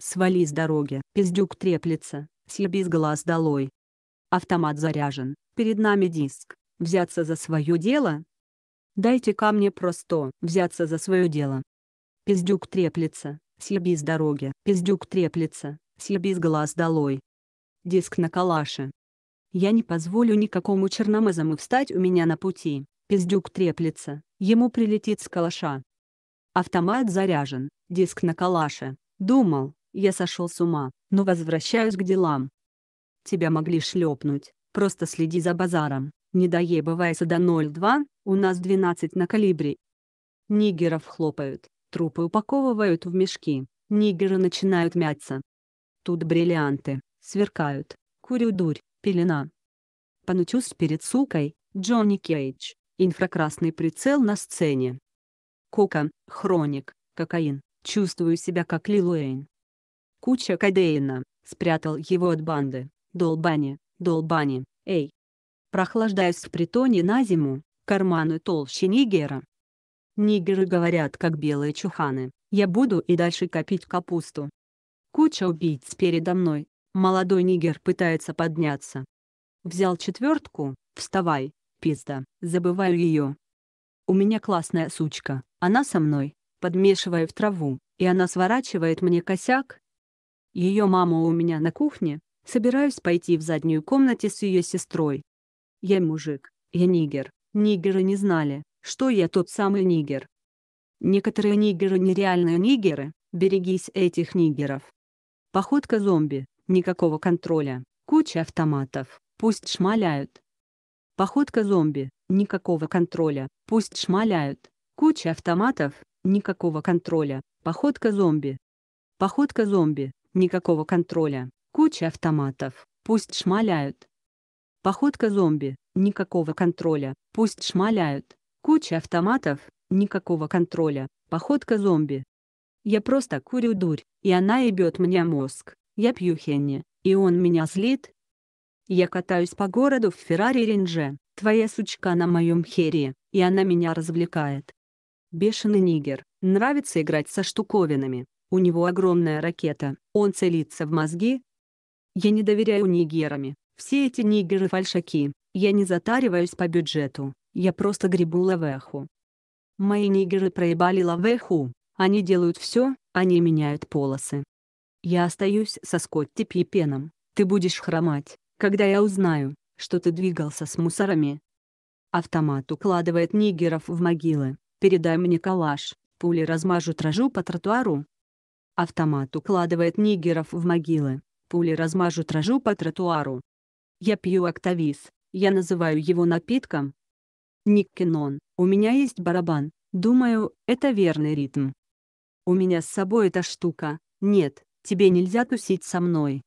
Свали с дороги. Пиздюк треплется, съеби с глаз долой. Автомат заряжен, перед нами диск. Взяться за свое дело? Дайте ко мне просто взяться за свое дело. Пиздюк треплется, съеби с дороги. Пиздюк треплется, съеби с глаз долой. Диск на калаше. Я не позволю никакому черномазому встать у меня на пути. Пиздюк треплется, ему прилетит с калаша. Автомат заряжен, диск на калаше. Думал, я сошел с ума, но возвращаюсь к делам. Тебя могли шлепнуть, просто следи за базаром, не доебывайся до 0,2, у нас 12 на калибре. Нигеров хлопают, трупы упаковывают в мешки, нигеры начинают мяться. Тут бриллианты, сверкают, курю дурь, пелена. Понутюсь перед сукой, Джонни Кейдж, инфракрасный прицел на сцене. Кока, хроник, кокаин, чувствую себя как Лилуэйн. Куча кодеина, спрятал его от банды. Долбани, долбани, эй. Прохлаждаюсь в притоне на зиму, карманы толще Нигера. Нигеры говорят как белые чуханы, я буду и дальше копить капусту. Куча убийц передо мной, молодой Нигер пытается подняться. Взял четвертку, вставай, пизда, забываю ее. У меня классная сучка, она со мной, подмешиваю в траву, и она сворачивает мне косяк, ее мама у меня на кухне, собираюсь пойти в заднюю комнате с ее сестрой. Я мужик, я нигер. Нигеры не знали, что я тот самый нигер. Некоторые нигеры нереальные нигеры, берегись этих нигеров. Походка зомби, никакого контроля, куча автоматов, пусть шмаляют. Походка зомби, никакого контроля, пусть шмаляют. Куча автоматов, никакого контроля, походка зомби. Походка зомби, Никакого контроля, куча автоматов, пусть шмаляют. Походка зомби, никакого контроля, пусть шмаляют. Куча автоматов, никакого контроля, походка зомби. Я просто курю дурь, и она ебет мне мозг. Я пью хенни, и он меня злит. Я катаюсь по городу в Феррари Ренже, твоя сучка на моем хере, и она меня развлекает. Бешеный нигер, нравится играть со штуковинами, у него огромная ракета, он целится в мозги. Я не доверяю нигерами, все эти нигеры фальшаки, я не затариваюсь по бюджету, я просто гребу лавеху. Мои нигеры проебали лавеху, они делают все, они меняют полосы. Я остаюсь со Скотти Пипеном, ты будешь хромать, когда я узнаю, что ты двигался с мусорами. Автомат укладывает нигеров в могилы, передай мне калаш, пули размажут рожу по тротуару, Автомат укладывает нигеров в могилы, пули размажут рожу по тротуару. Я пью октавис, я называю его напитком. Ник Кенон, у меня есть барабан, думаю, это верный ритм. У меня с собой эта штука, нет, тебе нельзя тусить со мной.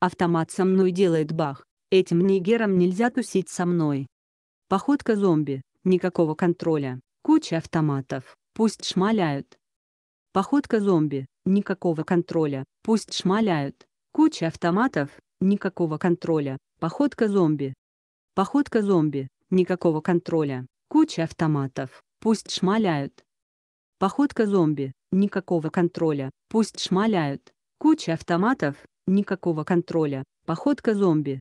Автомат со мной делает бах, этим нигерам нельзя тусить со мной. Походка зомби, никакого контроля, куча автоматов, пусть шмаляют, Походка зомби, никакого контроля, пусть шмаляют. Куча автоматов, никакого контроля, походка зомби. Походка зомби, никакого контроля, куча автоматов, пусть шмаляют. Походка зомби, никакого контроля, пусть шмаляют. Куча автоматов, никакого контроля, походка зомби.